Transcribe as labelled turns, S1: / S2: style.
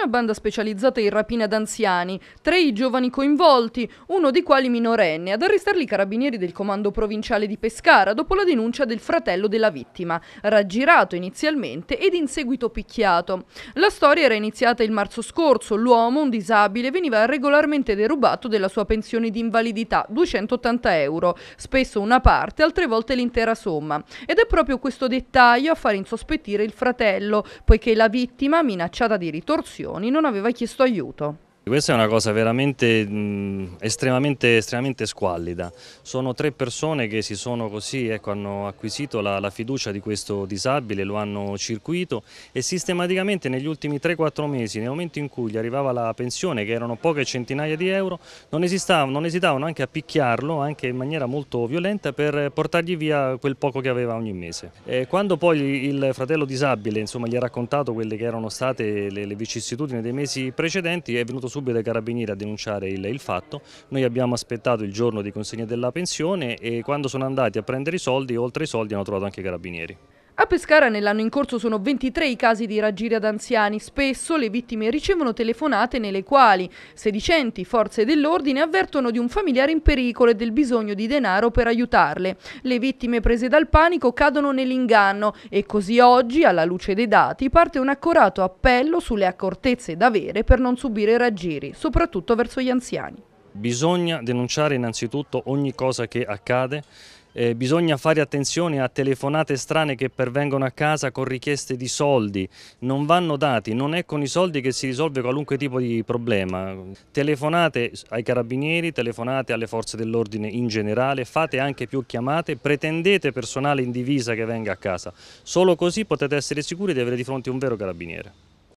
S1: una banda specializzata in rapina d'anziani, anziani, tre i giovani coinvolti, uno di quali minorenne, ad arrestarli i carabinieri del comando provinciale di Pescara dopo la denuncia del fratello della vittima, raggirato inizialmente ed in seguito picchiato. La storia era iniziata il marzo scorso, l'uomo, un disabile, veniva regolarmente derubato della sua pensione di invalidità, 280 euro, spesso una parte, altre volte l'intera somma. Ed è proprio questo dettaglio a far insospettire il fratello, poiché la vittima, minacciata di ritorsione, emozioni, non aveva chiesto aiuto.
S2: Questa è una cosa veramente mh, estremamente, estremamente, squallida. Sono tre persone che si sono così, ecco, hanno acquisito la, la, fiducia di questo disabile, lo hanno circuito e sistematicamente negli ultimi 3-4 mesi, nel momento in cui gli arrivava la pensione, che erano poche centinaia di euro, non, non esitavano anche a picchiarlo, anche in maniera molto violenta, per portargli via quel poco che aveva ogni mese. E quando poi il fratello disabile insomma, gli ha raccontato quelle che erano state le, le vicissitudini dei mesi precedenti, è venuto subito i carabinieri a denunciare il, il, fatto, noi abbiamo aspettato il giorno di consegna della pensione e quando sono andati a prendere i soldi, oltre ai soldi hanno trovato anche i carabinieri.
S1: A Pescara nell'anno in corso sono 23 i casi di raggiri ad anziani. Spesso le vittime ricevono telefonate nelle quali sedicenti, forze dell'ordine avvertono di un familiare in pericolo e del bisogno di denaro per aiutarle. Le vittime prese dal panico cadono nell'inganno e così oggi, alla luce dei dati, parte un accorato appello sulle accortezze da avere per non subire raggiri, soprattutto verso gli anziani.
S2: Bisogna denunciare innanzitutto ogni cosa che accade eh, bisogna fare attenzione a telefonate strane che pervengono a casa con richieste di soldi, non vanno dati, non è con i soldi che si risolve qualunque tipo di problema. Telefonate ai carabinieri, telefonate alle forze dell'ordine in generale, fate anche più chiamate, pretendete personale in divisa che venga a casa. Solo così potete essere sicuri di avere di fronte un vero carabiniere.